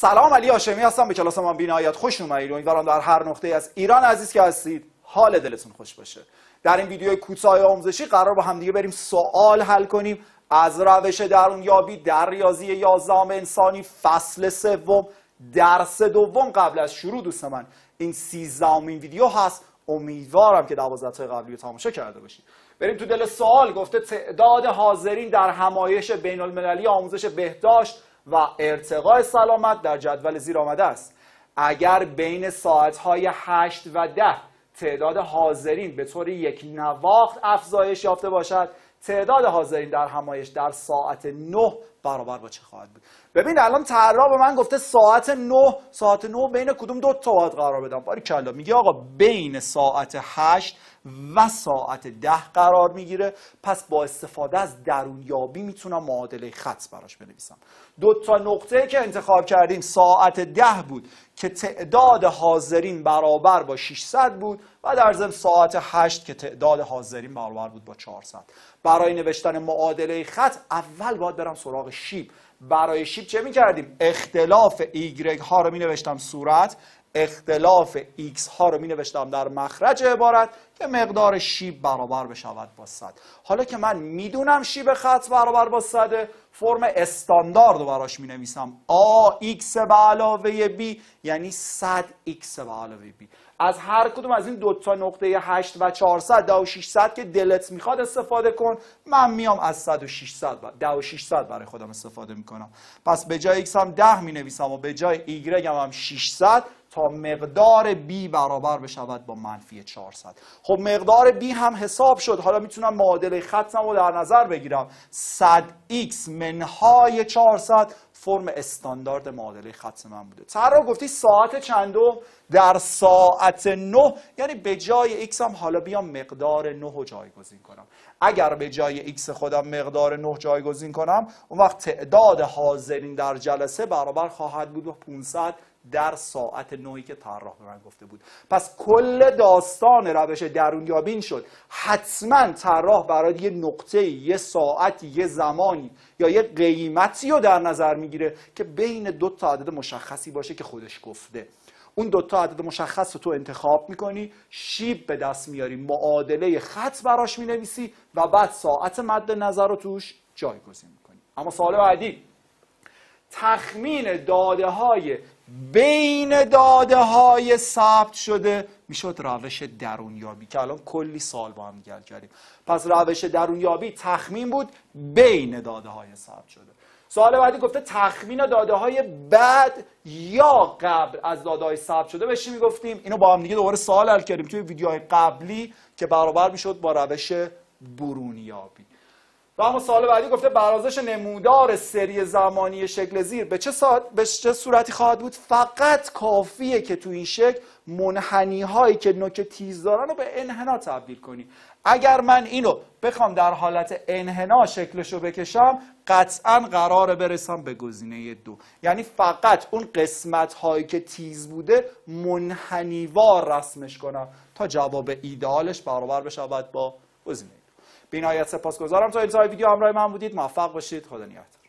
سلام علی هاشمی هستم به کلاس ما بینایت خوش اومدید امیدوارم در هر نقطه از ایران عزیز که هستید حال دلتون خوش باشه در این ویدیو کوتاه آموزشی قرار با همدیگه بریم سوال حل کنیم از روش درون یابی در ریاضی 11 انسانی فصل سوم درس دوم قبل از شروع دوست من این 13 ویدیو هست امیدوارم که دوازده قبلی تماشا کرده باشید بریم تو دل سوال گفته تعداد حاضرین در همایش بین المللی آموزش بهداشت و ارتقای سلامت در جدول زیر آمده است اگر بین ساعتهای 8 و 10 تعداد حاضرین به طور یک نواخت افزایش یافته باشد تعداد حاضرین در همایش در ساعت نه برابر با چه خواهد بود ببین الان طراح به من گفته ساعت 9 ساعت نه بین کدوم دو تا باید قرار بدم باری کلا میگه آقا بین ساعت هشت و ساعت ده قرار میگیره پس با استفاده از درونیابی میتونم معادله خط براش بنویسم دو تا نقطه که انتخاب کردیم ساعت ده بود که تعداد حاضرین برابر با 600 بود و در ضمن ساعت 8 که تعداد حاضرین برابر بود با 400 برای نوشتن معادله خط اول باید برم سراغ شیب برای شیب چه میکردیم اختلاف ایگرگ ها رو مینوشتم صورت اختلاف x ها رو می نوشتم در مخرج عبارت که مقدار شیب برابر بشود با صد حالا که من میدونم شیب خط برابر با صده فرم استاندارد رو براش می نویسم a x به علاوه بی یعنی صد ایکس به علاوه بی از هر کدوم از این دو تا نقطه 8 و 400 و 600 که دلت میخواد استفاده کن من میام از 100 و 600 و ده و 600 برای خودم استفاده میکنم پس به جای x هم 10 مینویسم و به جای y هم, هم 600 تا مقدار بی برابر بشود با منفی 400 خب مقدار بی هم حساب شد حالا میتونم معادله خطم رو در نظر بگیرم 100 x منهای 400 فرم استاندارد معادله خط من بوده طراح گفتی ساعت چندو در ساعت 9 یعنی به جای x هم حالا بیام مقدار 9 رو جایگزین کنم اگر به جای x خودم مقدار 9 جایگزین کنم اون وقت تعداد حاضرین در جلسه برابر خواهد بود با 500 در ساعت نوعی که طراح به من گفته بود پس کل داستان روش درونیابین شد حتما طراح برای یه نقطه یه ساعتی یه زمانی یا یه قیمتی رو در نظر میگیره که بین دو تا عدد مشخصی باشه که خودش گفته اون دوتا عدد مشخص رو تو انتخاب میکنی شیب به دست میاری معادله خط براش مینویسی و بعد ساعت مد نظر رو توش جایگزین میکنی اما سال بعدی تخمین داده های بین داده های ثبت شده میشد روش درونیابی که الان کلی سال با هم گل کردیم پس روش درونیابی تخمین بود بین داده های ثبت شده سوال بعدی گفته تخمین داده های بعد یا قبل از داده های ثبت شده بهش میگفتیم اینو با هم دیگه دوباره سوال حل کردیم توی ویدیوهای قبلی که برابر میشد با روش برونیابی و اما سال بعدی گفته برازش نمودار سری زمانی شکل زیر به چه, به چه صورتی خواهد بود فقط کافیه که تو این شکل منحنی هایی که نوک تیز دارن رو به انحنا تبدیل کنی اگر من اینو بخوام در حالت انحنا رو بکشم قطعا قراره برسم به گزینه دو یعنی فقط اون قسمت هایی که تیز بوده منحنیوار رسمش کنم تا جواب ایدالش برابر بشود با گزینه سپاس سپاسگزارم تا انتهای ویدیو همراه من بودید موفق باشید خدا نیاد.